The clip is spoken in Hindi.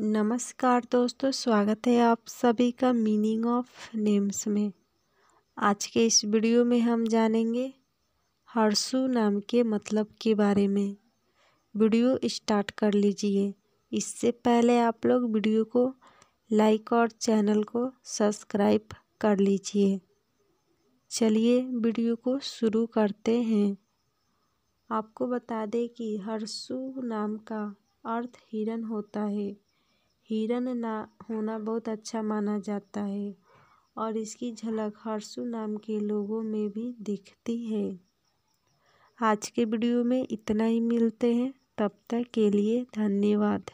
नमस्कार दोस्तों स्वागत है आप सभी का मीनिंग ऑफ नेम्स में आज के इस वीडियो में हम जानेंगे हर्षु नाम के मतलब के बारे में वीडियो स्टार्ट कर लीजिए इससे पहले आप लोग वीडियो को लाइक और चैनल को सब्सक्राइब कर लीजिए चलिए वीडियो को शुरू करते हैं आपको बता दें कि हर्षु नाम का अर्थ हिरन होता है हिरन ना होना बहुत अच्छा माना जाता है और इसकी झलक हरसू नाम के लोगों में भी दिखती है आज के वीडियो में इतना ही मिलते हैं तब तक के लिए धन्यवाद